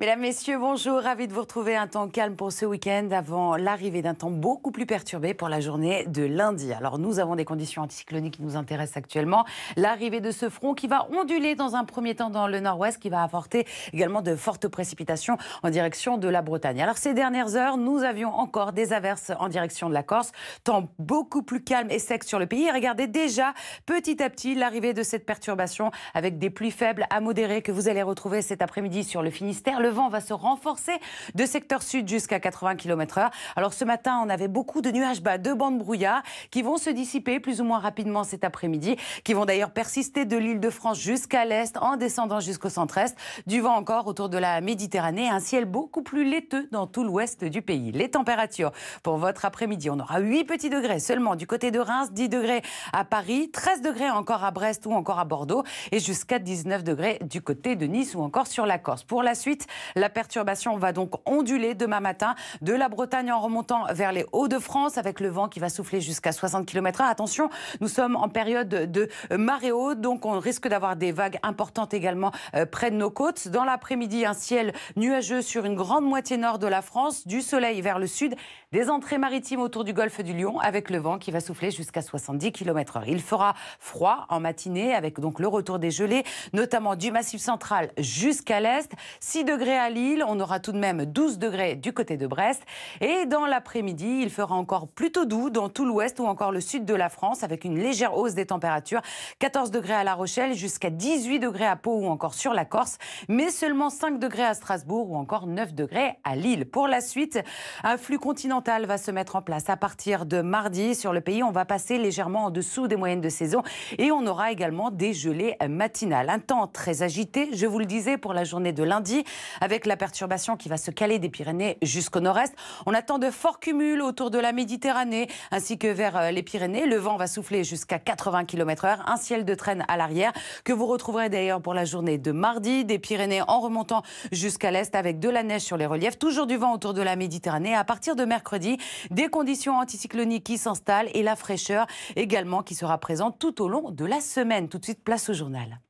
Mesdames, Messieurs, bonjour. Ravi de vous retrouver. Un temps calme pour ce week-end avant l'arrivée d'un temps beaucoup plus perturbé pour la journée de lundi. Alors, nous avons des conditions anticycloniques qui nous intéressent actuellement. L'arrivée de ce front qui va onduler dans un premier temps dans le nord-ouest, qui va apporter également de fortes précipitations en direction de la Bretagne. Alors, ces dernières heures, nous avions encore des averses en direction de la Corse. Temps beaucoup plus calme et sec sur le pays. regardez déjà petit à petit l'arrivée de cette perturbation avec des pluies faibles à modérées que vous allez retrouver cet après-midi sur le Finistère le vent va se renforcer de secteur sud jusqu'à 80 km/h. Alors ce matin, on avait beaucoup de nuages bas, de bandes brouillard qui vont se dissiper plus ou moins rapidement cet après-midi, qui vont d'ailleurs persister de l'île de France jusqu'à l'est en descendant jusqu'au centre-est. Du vent encore autour de la Méditerranée, un ciel beaucoup plus laiteux dans tout l'ouest du pays. Les températures pour votre après-midi, on aura 8 petits degrés seulement du côté de Reims, 10 degrés à Paris, 13 degrés encore à Brest ou encore à Bordeaux et jusqu'à 19 degrés du côté de Nice ou encore sur la Corse. Pour la suite, la perturbation va donc onduler demain matin de la Bretagne en remontant vers les Hauts-de-France avec le vent qui va souffler jusqu'à 60 km/h. Attention, nous sommes en période de marée haute, donc on risque d'avoir des vagues importantes également euh, près de nos côtes. Dans l'après-midi, un ciel nuageux sur une grande moitié nord de la France, du soleil vers le sud, des entrées maritimes autour du golfe du Lion avec le vent qui va souffler jusqu'à 70 km/h. Il fera froid en matinée avec donc le retour des gelées, notamment du massif central jusqu'à l'est. 6 degrés à Lille, on aura tout de même 12 degrés du côté de Brest. Et dans l'après-midi, il fera encore plutôt doux dans tout l'ouest ou encore le sud de la France avec une légère hausse des températures. 14 degrés à La Rochelle, jusqu'à 18 degrés à Pau ou encore sur la Corse, mais seulement 5 degrés à Strasbourg ou encore 9 degrés à Lille. Pour la suite, un flux continental va se mettre en place à partir de mardi sur le pays. On va passer légèrement en dessous des moyennes de saison et on aura également des gelées matinales. Un temps très agité, je vous le disais, pour la journée de lundi avec la perturbation qui va se caler des Pyrénées jusqu'au nord-est. On attend de forts cumuls autour de la Méditerranée ainsi que vers euh, les Pyrénées. Le vent va souffler jusqu'à 80 km/h, un ciel de traîne à l'arrière que vous retrouverez d'ailleurs pour la journée de mardi des Pyrénées en remontant jusqu'à l'est avec de la neige sur les reliefs, toujours du vent autour de la Méditerranée. À partir de mercredi, des conditions anticycloniques qui s'installent et la fraîcheur également qui sera présente tout au long de la semaine. Tout de suite, place au journal.